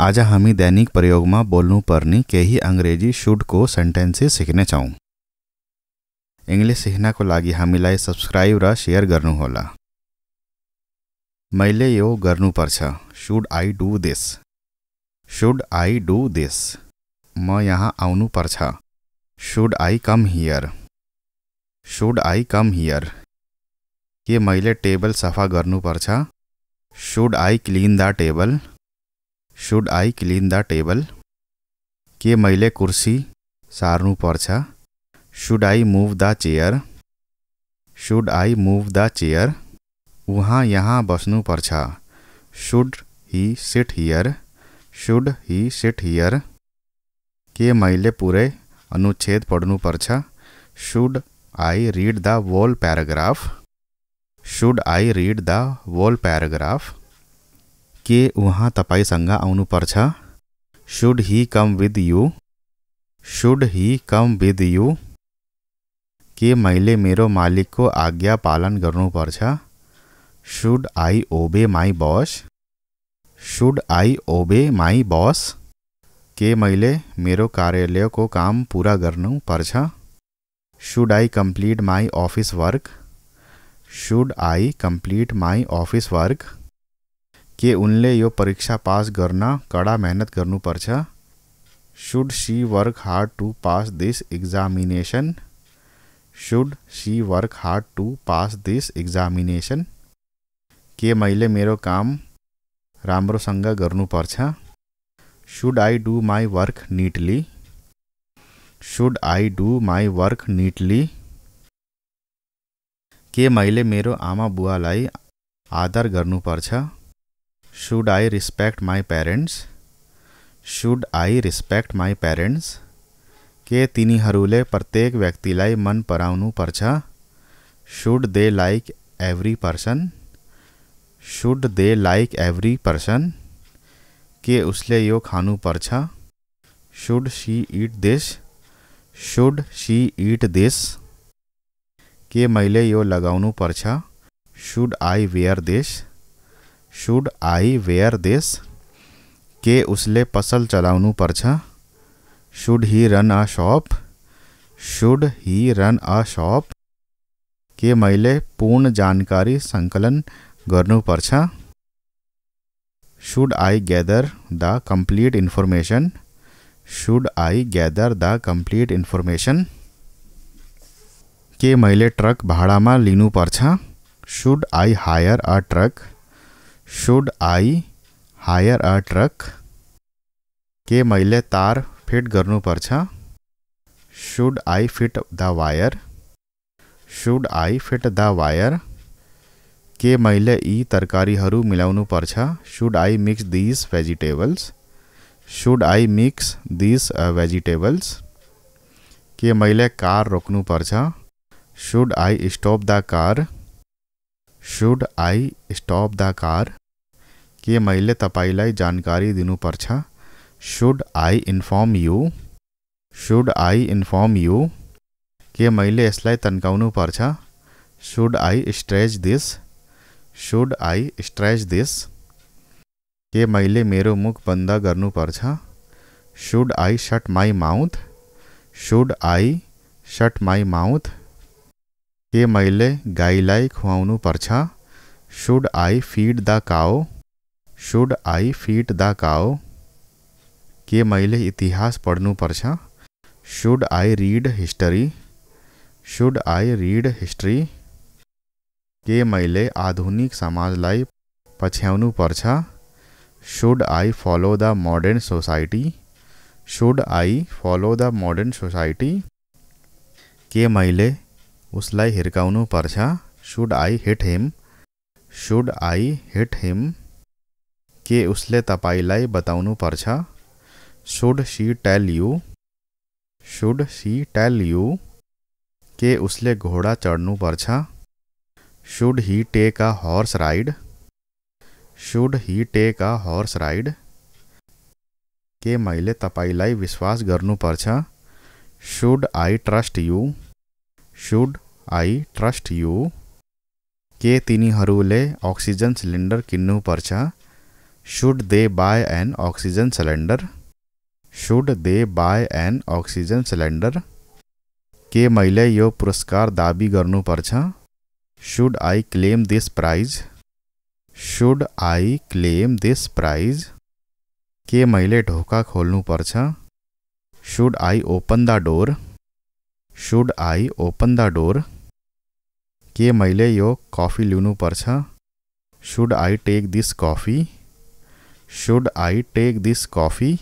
आज हमी दैनिक प्रयोग में के प्रयोगमा बोल्नुपर्ने केही अङ्ग्रेजी सुडको सेन्टेन्सेस इंग्लिश सीखना को लगी हमी सब्सक्राइब र शेयर गर्नुहोला मैं यो गर्नुपर्छ should I do this should I do this म यहाँ आउनु आउनुपर्छ should I come here should I come here के मैं टेबल सफा गर्नुपर्छ should I clean the table should I clean the table के मैले कुर्सी पर्च should I move the chair should I move the chair वहाँ यहाँ पर्च should he sit here should he sit here के मैं पूरे अनुच्छेद पर्च should I read the whole paragraph should I read the whole paragraph के उहाँ तपाईँसँग आउनुपर्छ should he come with you should he come with you के मैले मेरो मालिकको आज्ञा पालन गर्नुपर्छ सुड आई ओबे माई बस सुड आई ओबे माई बस के मैले मेरो कार्यालयको काम पुरा गर्नुपर्छ should I complete my office work should I complete my office work के उनले यो परीक्षा पास गर्न कडा मेहनत गर्नुपर्छ should she work hard to pass this examination should she work hard to pass this examination के मैले मेरो काम राम्रोसँग गर्नुपर्छ should I do my work neatly should I do my work neatly के मैले मेरो आमा बुवालाई आदर गर्नुपर्छ should I respect my parents should I respect my parents के तिनी प्रत्येक व्यक्तिलाई मन पराउनु पर्च should they like every person should they like every person के उसले यो खानुपर्छ should she eat this should she eat this के मैले यो लगाउनु पर्छ should I wear this should I wear this के उसले पसल चलाउनु पर्च should he run a shop should he run a shop के मैं पूर्ण जानकारी संकलन गर्नुपर्छ should I gather the complete information should I gather the complete information के मैं ट्रक भाड़ा भाडामा लिनुपर्छ should I hire a truck should I hire a truck के मैले तार फिट गर्नुपर्छ should I fit the wire should I fit the wire के मैले यी तरकारीहरू मिलाउनुपर्छ should I mix this vegetables should I mix this vegetables के मैले कार पर्च सुड आई स्टप द कार सुड आई स्टप द कार के मैले तपाईँलाई जानकारी दिनुपर्छ should I inform you should I inform you के मैले यसलाई तन्काउनुपर्छ should I stretch this should I stretch this के मैले मेरो मुख बन्द गर्नुपर्छ सुड आई सट माई माउथ सुड आई सट माई माउथ के मैले गाईलाई खुवाउनु पर्च should I feed the cow should I feed the cow के मैले इतिहास पढ़् पर्च should I read history should I read history के मैं आधुनिक समाज पछ्यान पर्च should I follow the modern society should I follow the modern society के मैले उसलाई हिर्काउनु पर्छ should I hit him should I hit him के उसले तपाईँलाई बताउनु पर्छ should she tell you should she tell you के उसले घोडा पर्छ should he take a horse ride should he take a horse ride के मैले तपाईँलाई विश्वास गर्नुपर्छ should I trust you should I trust you के तिनीहरूले अक्सिजन सिलिन्डर किन्नुपर्छ should they buy an oxygen cylinder should they buy an oxygen cylinder के मैले यो पुरस्कार दाबी गर्नुपर्छ should I claim this prize should I claim this prize के मैले ढोका खोल्नुपर्छ should I open the door should I open the door के मैं यो कफी लिनुपर्छ should I take this coffee should I take this coffee